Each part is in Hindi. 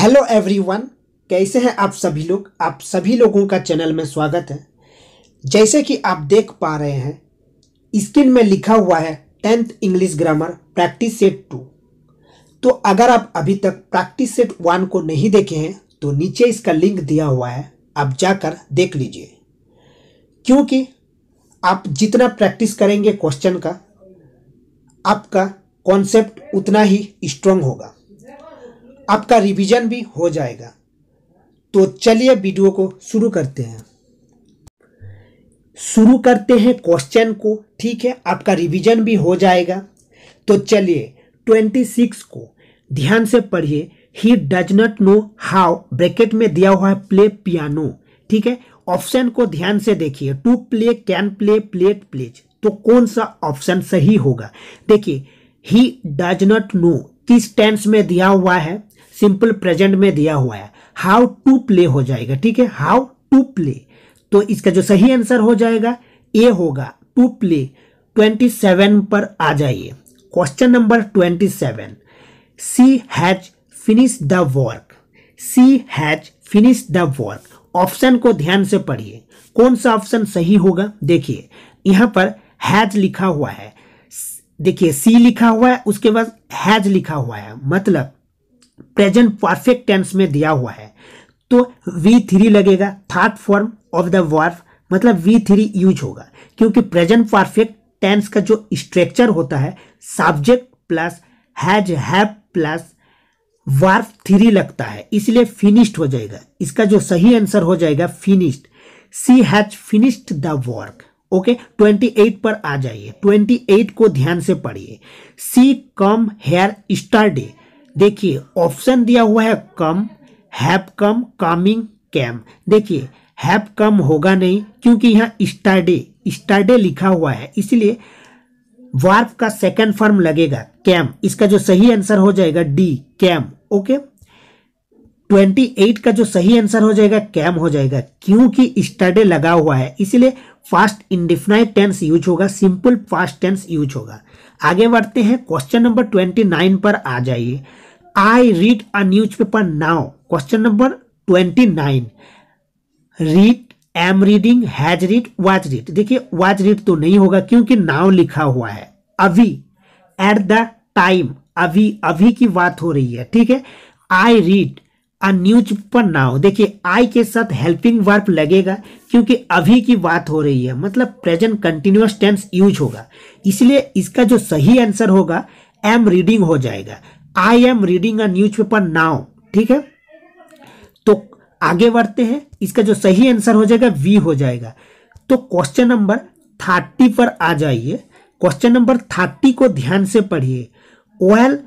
हेलो एवरीवन कैसे हैं आप सभी लोग आप सभी लोगों का चैनल में स्वागत है जैसे कि आप देख पा रहे हैं स्क्रीन में लिखा हुआ है tenth English grammar practice set two तो अगर आप अभी तक प्रैक्टिस सेट वन को नहीं देखे हैं तो नीचे इसका लिंक दिया हुआ है आप जाकर देख लीजिए क्योंकि आप जितना प्रैक्टिस करेंगे क्वेश्चन का आपका कॉन्सेप्ट उतना ही स्ट्रांग होगा आपका रिवीजन भी हो जाएगा तो चलिए वीडियो को शुरू करते हैं शुरू करते हैं क्वेश्चन को ठीक है आपका रिवीजन भी हो जाएगा तो चलिए ट्वेंटी सिक्स को ध्यान से पढ़िए he does not know how bracket में दिया हुआ है प्ले पियानो ठीक है ऑप्शन को ध्यान से देखिए to play can play played plays तो कौन सा ऑप्शन सही होगा देखिए ही डज नॉट नो किस टेंस में दिया हुआ है सिंपल प्रेजेंट में दिया हुआ है हाउ टू प्ले हो जाएगा ठीक है हाउ टू प्ले तो इसका जो सही आंसर हो जाएगा ए होगा टू प्ले ट्वेंटी सेवन पर आ जाइए question number twenty seven she has finish the work she has finish the work option को ध्यान से पढ़िए कौन सा ऑप्शन सही होगा देखिए यहां पर हैज लिखा हुआ है देखिए सी लिखा हुआ है उसके बाद हैज लिखा हुआ है मतलब प्रेजेंट परफेक्ट टेंस में दिया हुआ है तो वी थ्री लगेगा third form of the verb मतलब वी थ्री यूज होगा क्योंकि प्रेजेंट परफेक्ट टेंस का जो स्ट्रक्चर होता है subject plus has have plus verb three लगता है इसलिए फिनिश्ड हो जाएगा इसका जो सही आंसर हो जाएगा finished she has finished the work okay twenty eight पर आ जाइए ट्वेंटी एट को ध्यान से पढ़िए सी कम हेयर डे देखिए ऑप्शन दिया हुआ है come have come coming came देखिए हैव कम होगा नहीं क्योंकि यहाँ स्टार्डे स्टार्डे लिखा हुआ है इसलिए वार्फ का सेकेंड फॉर्म लगेगा कैम इसका जो सही आंसर हो जाएगा D came okay twenty eight का जो सही आंसर हो जाएगा कैम हो जाएगा क्योंकि स्टडे लगा हुआ है इसलिए फास्ट इंडिफिनाइट टेंस यूज होगा सिंपल फास्ट टेंस यूज होगा आगे बढ़ते हैं क्वेश्चन नंबर ट्वेंटी नाइन पर आ जाइए I read a newspaper now question number twenty nine read am reading has read was read देखिए वाच रीड तो नहीं होगा क्योंकि नाव लिखा हुआ है अभी एट द टाइम अभी अभी की बात हो रही है ठीक है आई रीड अ न्यूज पर नाउ देखिए आई के साथ हेल्पिंग वर्ब लगेगा क्योंकि अभी की बात हो रही है मतलब प्रेजेंट कंटिन्यूस टेंस यूज होगा इसलिए इसका जो सही आंसर होगा एम रीडिंग हो जाएगा I am reading a newspaper now ठीक है तो आगे बढ़ते हैं इसका जो सही आंसर हो जाएगा वी हो जाएगा तो क्वेश्चन नंबर थर्टी पर आ जाइए क्वेश्चन नंबर थर्टी को ध्यान से पढ़िए oil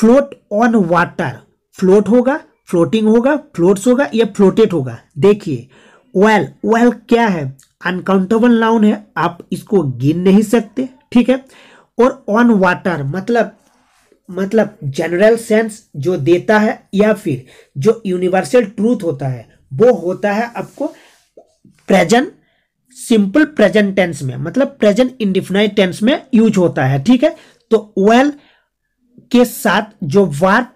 float on water float होगा फ्लोटिंग होगा फ्लोट्स होगा या फ्लोटेड होगा देखिए वेल वेल क्या है अनकाउंटेबल नाउन है आप इसको गिन नहीं सकते ठीक है और ऑन वाटर मतलब मतलब जनरल सेंस जो देता है या फिर जो यूनिवर्सल ट्रूथ होता है वो होता है आपको प्रेजेंट सिंपल प्रेजेंट टेंस में मतलब प्रेजेंट इंडिफिनाइट टेंस में यूज होता है ठीक है तो वेल के साथ जो वार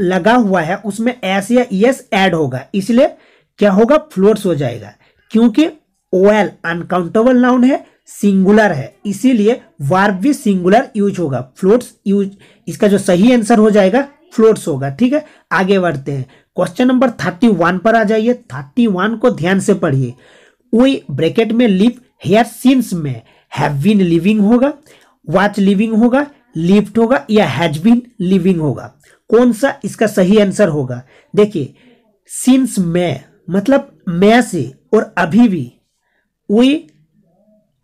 लगा हुआ है उसमें एस या एस e ऐड होगा इसलिए क्या होगा फ्लोट्स हो जाएगा क्योंकि ओएल अनकाउंटेबल नाउन है सिंगुलर है इसीलिए वार्ब भी सिंगुलर यूज होगा फ्लोट्स यूज इसका जो सही आंसर हो जाएगा फ्लोट्स होगा ठीक है आगे बढ़ते हैं क्वेश्चन नंबर थर्टी वन पर आ जाइए थर्टी वन को ध्यान से पढ़िए वही ब्रैकेट में लिव हेयर सीन्स में हैव बीन लिविंग होगा वॉच लिविंग होगा लिफ्ट होगा या हैज बीन लिविंग होगा कौन सा इसका सही आंसर होगा देखिए सिंस मैं मतलब मैं से और अभी भी वी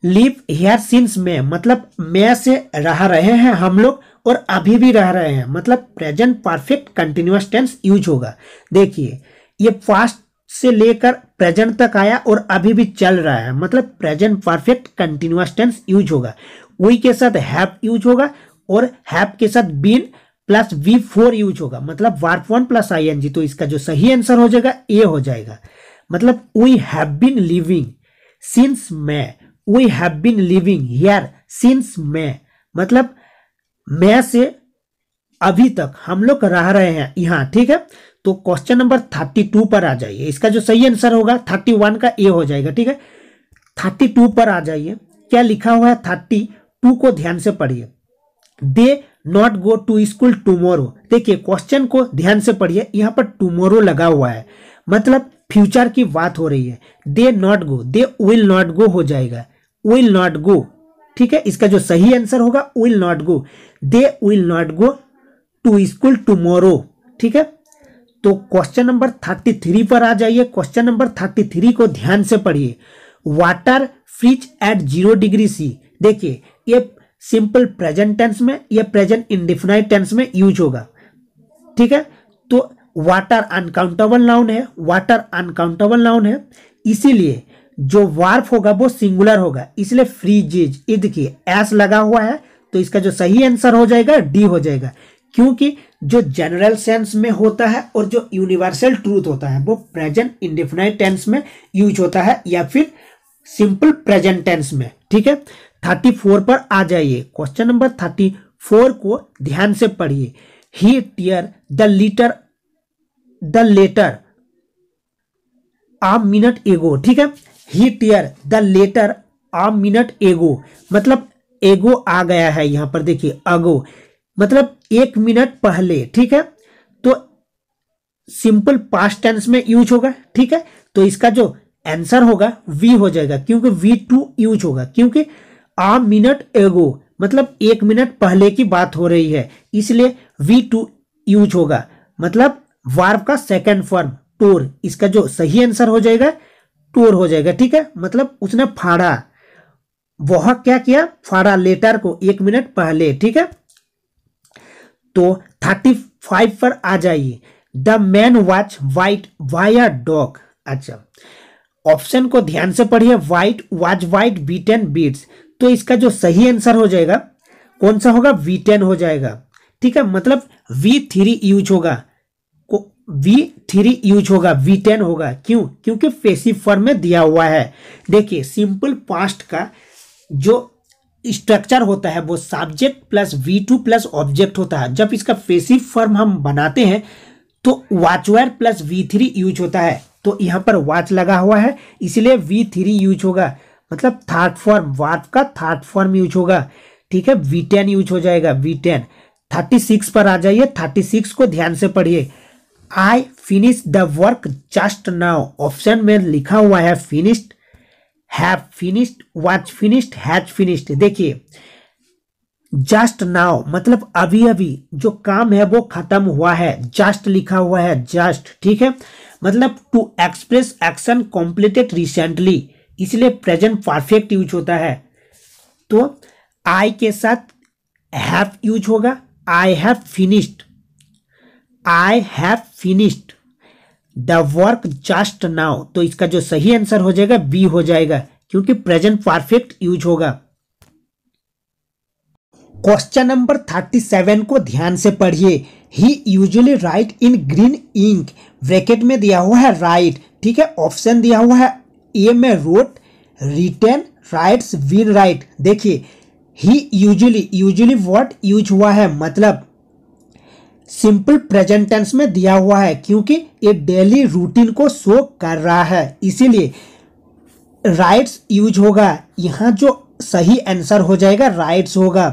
लिव हेयर सिंस में मतलब मैं से रह रहे हैं हम लोग और अभी भी रह रहे हैं मतलब present perfect continuous tense use होगा देखिए ये पास्ट से लेकर प्रेजेंट तक आया और अभी भी चल रहा है मतलब present perfect continuous tense use होगा वही के साथ हैव यूज होगा और हैव के साथ been plus V four use होगा मतलब verb one plus I N G तो इसका जो सही आंसर हो जाएगा ए हो जाएगा मतलब we have been living since May we have been living here since May मतलब मैं से अभी तक हम लोग रह रहे हैं यहां ठीक है तो क्वेश्चन नंबर थर्टी टू पर आ जाइए इसका जो सही आंसर होगा थर्टी वन का ए हो जाएगा ठीक है थर्टी टू पर आ जाइए क्या लिखा हुआ है थर्टी टू को ध्यान से पढ़िए they not go to school tomorrow देखिए क्वेश्चन को ध्यान से पढ़िए यहाँ पर टूमोरो लगा हुआ है मतलब फ्यूचर की बात हो रही है they not go they will not go हो जाएगा विल नॉट गो ठीक है इसका जो सही आंसर होगा will not go they will not go to school tomorrow ठीक है तो क्वेश्चन नंबर थर्टी थ्री पर आ जाइए क्वेश्चन नंबर थर्टी थ्री को ध्यान से पढ़िए water freeze at zero degree C देखिए ये सिंपल प्रेजेंट टेंस में या प्रेजेंट इंडिफिनाइट टेंस में यूज होगा ठीक है तो वाटर अनकाउंटेबल नाउन है वाटर अनकाउंटेबल नाउन है इसीलिए जो वार्फ होगा वो सिंगुलर होगा इसलिए फ्रीजेज ये की एस लगा हुआ है तो इसका जो सही आंसर हो जाएगा डी हो जाएगा क्योंकि जो जनरल सेंस में होता है और जो यूनिवर्सल ट्रूथ होता है वो प्रेजेंट इंडिफिनाइट टेंस में यूज होता है या फिर सिंपल प्रेजेंट टेंस में ठीक है थर्टी फोर पर आ जाइए क्वेश्चन नंबर थर्टी फोर को ध्यान से पढ़िए he tear the liter the letter a minute ago ठीक है he tear the letter a minute ago मतलब एगो आ गया है यहाँ पर देखिए अगो मतलब एक मिनट पहले ठीक है तो सिंपल पास्ट टेंस में यूज होगा ठीक है तो इसका जो आंसर होगा वी हो जाएगा क्योंकि वी टू यूज होगा क्योंकि आ मिनट एगो मतलब एक मिनट पहले की बात हो रही है इसलिए वी टू यूज होगा मतलब वार्व का सेकेंड फॉर्म टोर इसका जो सही आंसर हो जाएगा टोर हो जाएगा ठीक है मतलब उसने फाड़ा वह क्या किया फाड़ा लेटर को एक मिनट पहले ठीक है तो थर्टी फाइव पर आ जाइए the man watch white wire dog अच्छा ऑप्शन को ध्यान से पढ़िए white watch white beat and beats तो इसका जो सही आंसर हो जाएगा कौन सा होगा वी टेन हो जाएगा ठीक है मतलब वी थ्री यूज होगा वी थ्री यूज होगा वी टेन होगा क्यों क्योंकि फेसिव फॉर्म में दिया हुआ है देखिए सिंपल पास्ट का जो स्ट्रक्चर होता है वो subject plus V two plus object होता है जब इसका फेसिव फॉर्म हम बनाते हैं तो was were plus V three use होता है तो यहां पर वाच लगा हुआ है इसलिए वी थ्री यूज होगा मतलब थर्ड फॉर्म वार्फ का थर्ड फॉर्म यूज होगा ठीक है वी टेन यूज हो जाएगा वी टेन थर्टी सिक्स पर आ जाइए थर्टी सिक्स को ध्यान से पढ़िए I finish the work just now option में लिखा हुआ है finished have finished was finished has finished देखिए जस्ट नाउ मतलब अभी अभी जो काम है वो खत्म हुआ है जस्ट लिखा हुआ है जस्ट ठीक है मतलब to express action completed recently इसलिए प्रेजेंट परफेक्ट यूज होता है तो आई के साथ हैव यूज होगा I have finished I have finished the work just now तो इसका जो सही आंसर हो जाएगा बी हो जाएगा क्योंकि प्रेजेंट परफेक्ट यूज होगा क्वेश्चन नंबर थर्टी सेवन को ध्यान से पढ़िए he usually write in green ink bracket में दिया हुआ है राइट ठीक है ऑप्शन दिया हुआ है ए में wrote written writes will write देखिए he usually usually what use हुआ है मतलब सिंपल प्रेजेंट टेंस में दिया हुआ है क्योंकि ये डेली रूटीन को शो कर रहा है इसीलिए राइट्स यूज होगा यहाँ जो सही आंसर हो जाएगा राइट्स होगा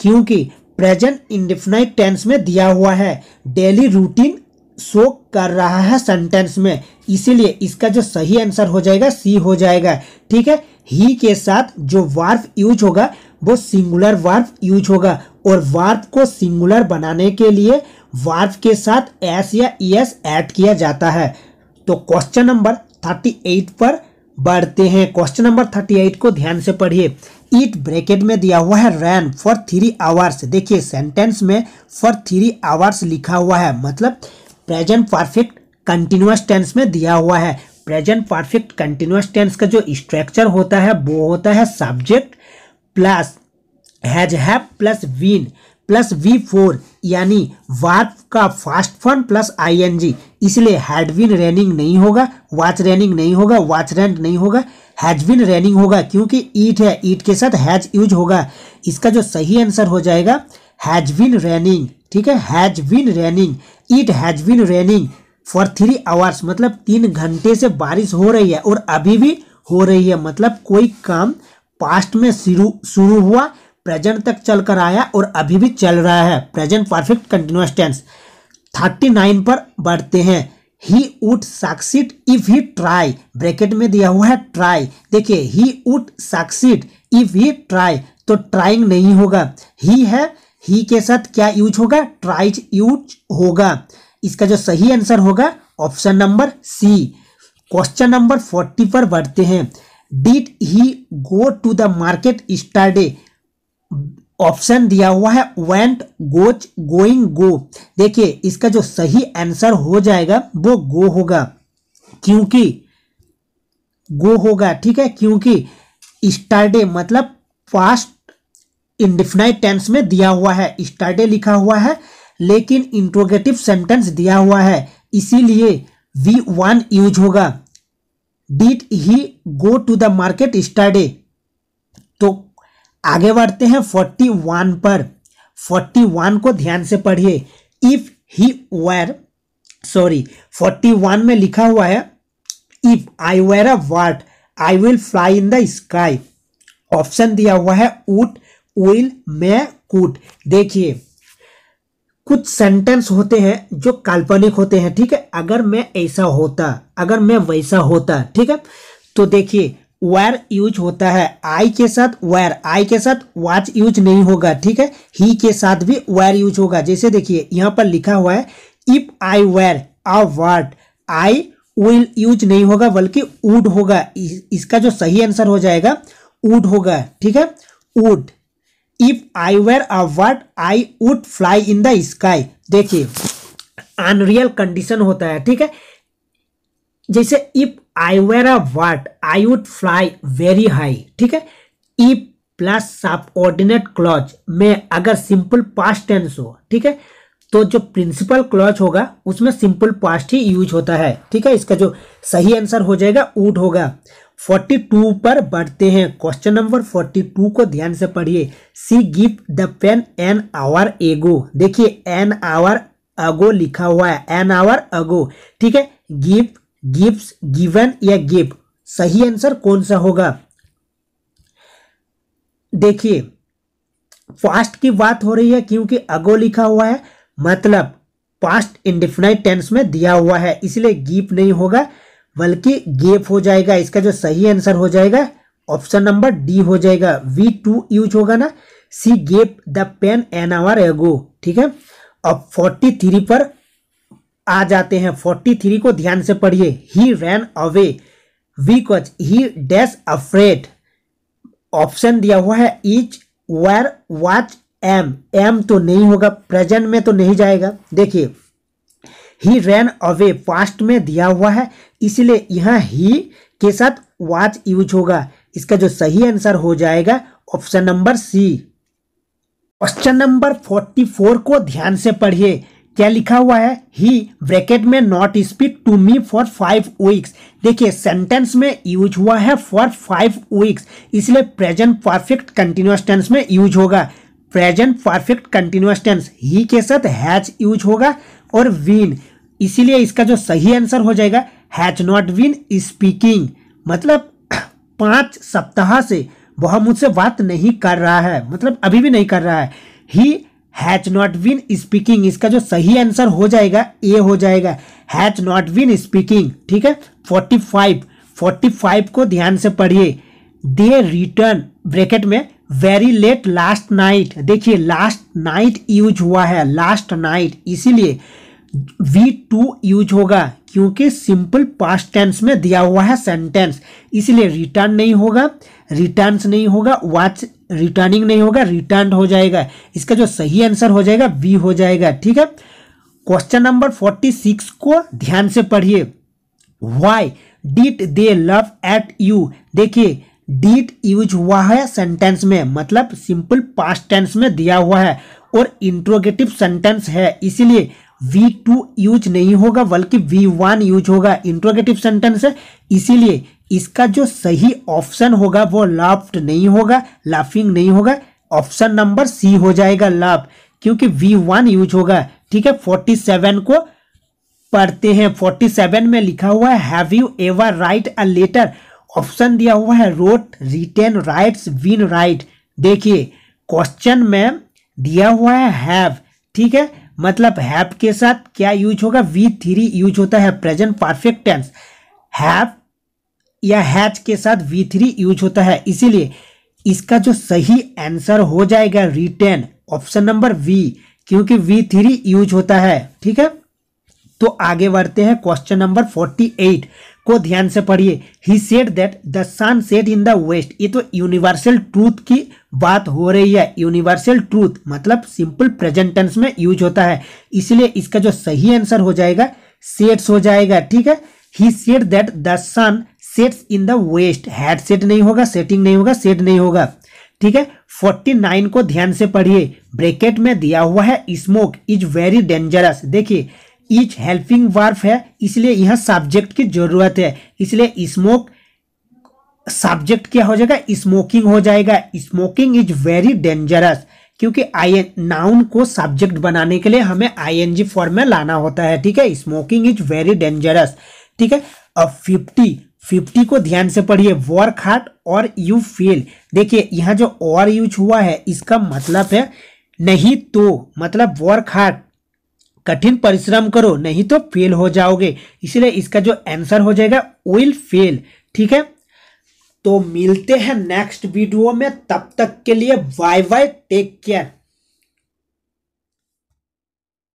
क्योंकि प्रेजेंट इंडिफिनाइट टेंस में दिया हुआ है डेली रूटीन शो कर रहा है सेंटेंस में इसीलिए इसका जो सही आंसर हो जाएगा सी हो जाएगा ठीक है ही के साथ जो वार्फ यूज होगा वो सिंगुलर वार्फ यूज होगा और वार्फ को सिंगुलर बनाने के लिए वार्फ के साथ एस या ईएस ऐड किया जाता है तो क्वेश्चन नंबर थर्टी एट पर बढ़ते हैं क्वेश्चन नंबर थर्टी एट को ध्यान से पढ़िए इट ब्रैकेट में दिया हुआ है रैन फॉर थ्री आवर्स देखिए सेंटेंस में फॉर थ्री आवर्स लिखा हुआ है मतलब प्रेजेंट परफेक्ट कंटिन्यूस टेंस में दिया हुआ है प्रेजेंट परफेक्ट कंटिन्यूस टेंस का जो स्ट्रक्चर होता है वो होता है subject plus has have plus been plus V four यानी वाट का फास्ट फॉर्म प्लस आईएनजी इसलिए हैड बीन रेनिंग नहीं होगा वाच रेनिंग नहीं होगा वाच रेंट नहीं होगा हैज बीन रेनिंग होगा क्योंकि ईट है ईट के साथ हैज यूज होगा इसका जो सही आंसर हो जाएगा हैज बीन रेनिंग ठीक है has been raining it has been raining for three hours मतलब तीन घंटे से बारिश हो रही है और अभी भी हो रही है मतलब कोई काम पास्ट में शुरू शुरू हुआ प्रेजेंट तक चल कर आया और अभी भी चल रहा है present perfect continuous tense thirty nine पर बढ़ते हैं he would succeed if he try bracket में दिया हुआ है ट्राई देखिए he would succeed if he try तो ट्राइंग नहीं होगा ही है ही के साथ क्या यूज होगा ट्राइज यूज होगा इसका जो सही आंसर होगा option number C question number forty पर बढ़ते हैं did he go to the market started option दिया हुआ है वेंट गोच गोइंग गो देखिए इसका जो सही आंसर हो जाएगा वो गो होगा क्योंकि गो होगा ठीक है क्योंकि स्टार्टे मतलब पास्ट इंडिफिनाइट टेंस में दिया हुआ है स्टार्टे लिखा हुआ है लेकिन इंट्रोगेटिव सेंटेंस दिया हुआ है इसीलिए वी वन यूज होगा did he go to the market started तो आगे बढ़ते हैं फोर्टी वन पर फोर्टी वन को ध्यान से पढ़िए if he were sorry forty one में लिखा हुआ है if I were a bird I will fly in the sky option दिया हुआ है उट विल मै कुड देखिए कुछ सेंटेंस होते हैं जो काल्पनिक होते हैं ठीक है अगर मैं ऐसा होता अगर मैं वैसा होता ठीक है तो देखिए वायर यूज होता है आई के साथ वेर आई के साथ वाच यूज नहीं होगा ठीक है ही के साथ भी वायर यूज होगा जैसे देखिए यहाँ पर लिखा हुआ है if I were a bird I will use नहीं होगा बल्कि वुड होगा इसका जो सही आंसर हो जाएगा वुड होगा ठीक है would if I were a bird I would fly in the sky देखिए अनरियल कंडीशन होता है ठीक है जैसे if I were a bird I would fly very high ठीक है if plus subordinate clause में अगर सिंपल पास्ट टेंस हो ठीक है तो जो प्रिंसिपल क्लॉज होगा उसमें सिंपल पास्ट ही यूज होता है ठीक है इसका जो सही आंसर हो जाएगा ऊट होगा 42 पर बढ़ते हैं क्वेश्चन नंबर 42 को ध्यान से पढ़िए she give the pen an hour ago देखिए एन आवर अगो लिखा हुआ है एन आवर अगो ठीक है गिव गिव्स गिवन या गिव सही आंसर कौन सा होगा देखिए फास्ट की बात हो रही है क्योंकि अगो लिखा हुआ है मतलब पास्ट इंडिफिनाइट टेंस में दिया हुआ है इसलिए गिव नहीं होगा बल्कि गेप हो जाएगा इसका जो सही आंसर हो जाएगा ऑप्शन नंबर डी हो जाएगा वी टू यूज होगा ना she gave the pen an hour ago ठीक है अब फोर्टी थ्री पर आ जाते हैं फोर्टी थ्री को ध्यान से पढ़िए ही रैन अवे वी कच ही डैश अफ्रेड ऑप्शन दिया हुआ है is were was am am तो नहीं होगा प्रेजेंट में तो नहीं जाएगा देखिए ही रैन अवे पास्ट में दिया हुआ है इसलिए यहाँ ही के साथ वाच यूज होगा इसका जो सही आंसर हो जाएगा option number C question number forty four को ध्यान से पढ़िए क्या लिखा हुआ है ही ब्रैकेट में not speak to me for five weeks देखिए सेंटेंस में यूज हुआ है फॉर फाइव वीक्स इसलिए प्रेजेंट परफेक्ट कंटिन्यूस टेंस में यूज होगा present perfect continuous tense he के साथ हैच यूज होगा और वीन इसीलिए इसका जो सही आंसर हो जाएगा हैज नॉट बीन स्पीकिंग मतलब पाँच सप्ताह से वह मुझसे बात नहीं कर रहा है मतलब अभी भी नहीं कर रहा है he has not been speaking इसका जो सही आंसर हो जाएगा ए हो जाएगा हैज नॉट बीन स्पीकिंग ठीक है फोर्टी फाइव फोर्टी फाइव को ध्यान से पढ़िए दे रिटर्न ब्रैकेट में वेरी लेट लास्ट नाइट देखिए लास्ट नाइट यूज हुआ है लास्ट नाइट इसीलिए वी टू यूज होगा क्योंकि सिंपल पास्ट टेंस में दिया हुआ है सेंटेंस इसलिए रिटर्न नहीं होगा रिटर्न नहीं होगा वाच रिटर्निंग नहीं होगा रिटर्न हो जाएगा इसका जो सही आंसर हो जाएगा बी हो जाएगा ठीक है क्वेश्चन नंबर फोर्टी सिक्स को ध्यान से पढ़िए why did they love at you देखिए डीट यूज हुआ है सेंटेंस में मतलब सिंपल पास्ट टेंस में दिया हुआ है और इंट्रोगेटिव सेंटेंस है इसीलिए V2 टू यूज नहीं होगा बल्कि वी वन यूज होगा इंट्रोगेटिव सेंटेंस है इसीलिए इसका जो सही ऑप्शन होगा वो लाफ्ट नहीं होगा लाफिंग नहीं होगा ऑप्शन नंबर सी हो जाएगा लाफ क्योंकि वी वन यूज होगा ठीक है फोर्टी सेवन को पढ़ते हैं फोर्टी सेवन में लिखा हुआ have you ever write a letter option दिया हुआ है wrote written writes will write देखिए क्वेश्चन में दिया हुआ है हैव ठीक है मतलब हैव के साथ क्या यूज होगा वी थ्री यूज होता है प्रेजेंट परफेक्ट टेंस हैव या हैच के साथ वी थ्री यूज होता है इसीलिए इसका जो सही आंसर हो जाएगा रिटेन ऑप्शन नंबर वी क्योंकि वी थ्री यूज होता है ठीक है तो आगे बढ़ते हैं क्वेश्चन नंबर फोर्टी एट को ध्यान से पढ़िए he said that the sun set in the west ये तो यूनिवर्सल ट्रूथ की बात हो रही है यूनिवर्सल ट्रूथ मतलब सिंपल प्रेजेंटेंस में यूज होता है इसलिए इसका जो सही आंसर हो जाएगा सेट्स हो जाएगा ठीक है he said that the sun sets in the west had set नहीं होगा सेटिंग नहीं होगा सेट नहीं होगा ठीक है फोर्टी नाइन को ध्यान से पढ़िए ब्रेकेट में दिया हुआ है स्मोक इज वेरी डेंजरस देखिए इज हेल्पिंग वर्ब है इसलिए यह सब्जेक्ट की जरूरत है इसलिए स्मोक सब्जेक्ट क्या हो जाएगा स्मोकिंग हो जाएगा स्मोकिंग इज वेरी डेंजरस क्योंकि आई नाउन को सब्जेक्ट बनाने के लिए हमें आईएनजी फॉर्म में लाना होता है ठीक है स्मोकिंग इज वेरी डेंजरस ठीक है अब फिफ्टी फिफ्टी को ध्यान से पढ़िए work hard or you fail देखिए यहाँ जो और यूज हुआ है इसका मतलब है नहीं तो मतलब वर्क हार्ट कठिन परिश्रम करो नहीं तो फेल हो जाओगे इसलिए इसका जो आंसर हो जाएगा विल फेल ठीक है तो मिलते हैं नेक्स्ट वीडियो में तब तक के लिए बाय बाय टेक केयर